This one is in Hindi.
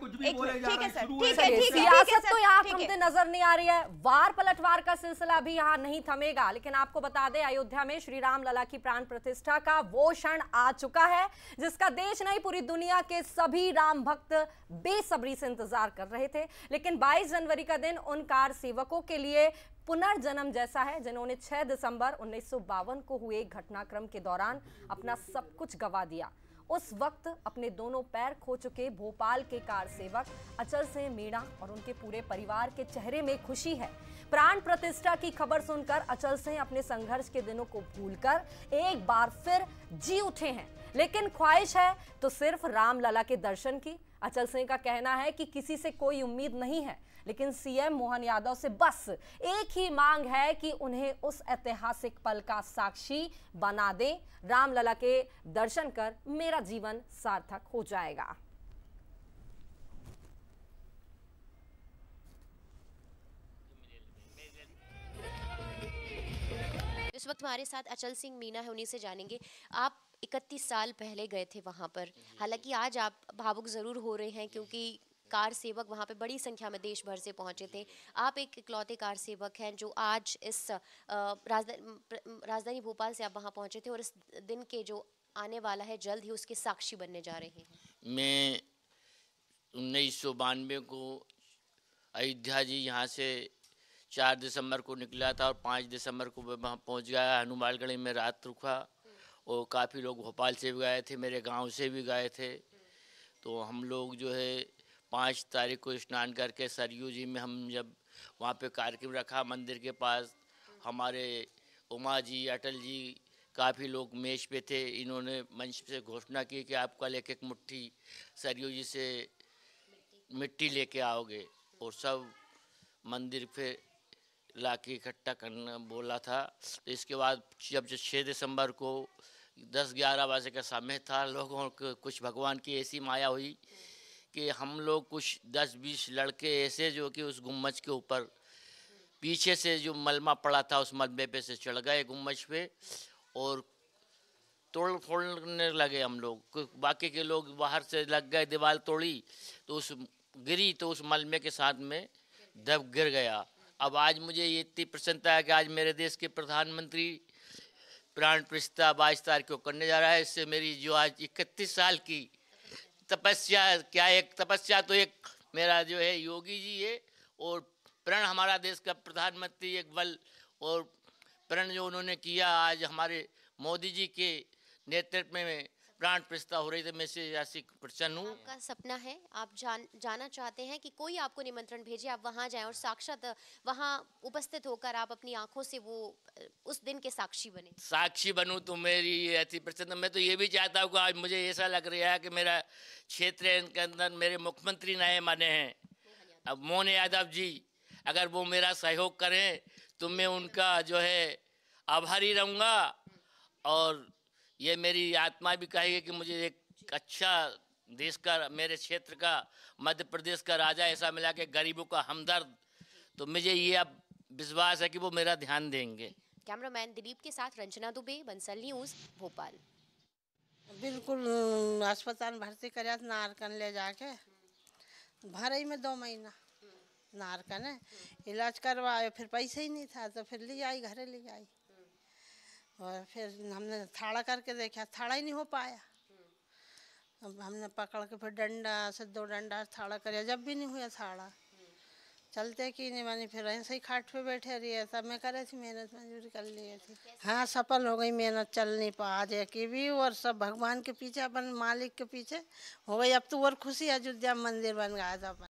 तो नजर नहीं आ रही है वार पलटवार का सिलसिला भी यहाँ नहीं थमेगा लेकिन आपको बता दें अयोध्या में श्री राम लला की प्राण प्रतिष्ठा का वो क्षण आ चुका है जिसका देश नहीं पूरी दुनिया के सभी राम भक्त बेसब्री से इंतजार कर रहे थे लेकिन 22 जनवरी का दिन उन कार सेवकों के लिए पुनर्जन्म जैसा है जिन्होंने 6 दिसंबर उन्नीस को हुए घटनाक्रम के दौरान अपना सब कुछ गवा दिया उस वक्त अपने दोनों पैर खो चुके भोपाल के कार सेवक अचल सिंह मीणा और उनके पूरे परिवार के चेहरे में खुशी है प्राण प्रतिष्ठा की खबर सुनकर अचल सिंह अपने संघर्ष के दिनों को भूलकर एक बार फिर जी उठे हैं लेकिन ख्वाहिश है तो सिर्फ रामलला के दर्शन की अचल सिंह का कहना है कि किसी से कोई उम्मीद नहीं है लेकिन सीएम मोहन यादव से बस एक ही मांग है कि उन्हें उस ऐतिहासिक पल का साक्षी बना दें रामलला के दर्शन कर मेरा जीवन सार्थक हो जाएगा इस वक्त हमारे साथ अचल सिंह मीना है उन्हीं से जानेंगे आप इकतीस साल पहले गए थे वहाँ पर हालांकि आज आप भावुक ज़रूर हो रहे हैं क्योंकि कार सेवक वहाँ पे बड़ी संख्या में देश भर से पहुँचे थे आप एक इकलौते कार सेवक हैं जो आज इस राजधानी भोपाल से आप वहाँ पहुँचे थे और इस दिन के जो आने वाला है जल्द ही उसके साक्षी बनने जा रहे हैं मैं उन्नीस को अयोध्या जी यहाँ से चार दिसंबर को निकला था और पाँच दिसंबर को मैं वहाँ पहुँच गया हनुमानगढ़ी में रात रुका और काफ़ी लोग भोपाल से भी गए थे मेरे गांव से भी गए थे तो हम लोग जो है पाँच तारीख को स्नान करके सरयू जी में हम जब वहाँ पे कार्यक्रम रखा मंदिर के पास हमारे उमा जी अटल जी काफ़ी लोग मेज पे थे इन्होंने मंच से घोषणा की कि आप कल एक एक मुट्ठी सरयू जी से मिट्टी लेके आओगे और सब मंदिर पे ला के इकट्ठा करना बोला था इसके बाद जब जो छः दिसंबर को दस ग्यारह बजे का समय था लोगों को कुछ भगवान की ऐसी माया हुई कि हम लोग कुछ दस बीस लड़के ऐसे जो कि उस गुम्बज के ऊपर पीछे से जो मलमा पड़ा था उस मलबे पे से चढ़ गए गुम्बज पे और तोड़ फोड़ने लगे हम लोग बाकी के लोग बाहर से लग गए दीवार तोड़ी तो उस गिरी तो उस मलमे के साथ में दब गिर गया अब आज मुझे ये इतनी प्रसन्नता है कि आज मेरे देश के प्रधानमंत्री प्राण प्रतिष्ठा बाईस तारीख को करने जा रहा है इससे मेरी जो आज इकतीस साल की तपस्या क्या एक तपस्या तो एक मेरा जो है योगी जी है और प्रण हमारा देश का प्रधानमंत्री एक बल और प्रण जो उन्होंने किया आज हमारे मोदी जी के नेतृत्व में प्राण प्रस्ताव हो रही थी मैसेज ऐसी प्रचन्न हूँ आपका सपना है आप जान जाना चाहते हैं कि कोई आपको निमंत्रण भेजे आप वहाँ जाएं और साक्षात वहाँ उपस्थित होकर आप अपनी आंखों से वो उस दिन के साक्षी बने साक्षी बनूँ तो मेरी ऐसी प्रचन्न तो मैं तो ये भी चाहता हूँ कि आज मुझे ऐसा लग रहा है कि मेरा क्षेत्र के अंदर मेरे मुख्यमंत्री नए माने हैं अब मोहन यादव जी अगर वो मेरा सहयोग करें तो मैं उनका जो है आभारी रहूँगा और ये मेरी आत्मा भी कहेगी कि मुझे एक अच्छा देश का मेरे क्षेत्र का मध्य प्रदेश का राजा ऐसा मिला कि गरीबों का हमदर्द तो मुझे ये अब विश्वास है कि वो मेरा ध्यान देंगे कैमरामैन दिलीप के साथ रंजना दुबे बंसल न्यूज़ भोपाल बिल्कुल अस्पताल भर्ती कर नारकन ले जाके भरे में दो महीना नारकन है इलाज करवाए फिर पैसे ही नहीं था तो फिर ले आई घरे ले आई और फिर हमने थाड़ा करके देखा थाड़ा ही नहीं हो पाया अब हमने पकड़ के फिर डंडा से दो डंडा थाड़ा कर जब भी नहीं हुआ थाड़ा चलते कि नहीं मानी फिर ऐसे ही खाट पे बैठे रही है सब मैं करे थी मेहनत मजदूरी कर लिए थी हाँ सफल हो गई मेहनत चल नहीं पा जे की भी और सब भगवान के पीछे अपन मालिक के पीछे हो गई अब तो और खुशी अयोध्या मंदिर बन गया था अपन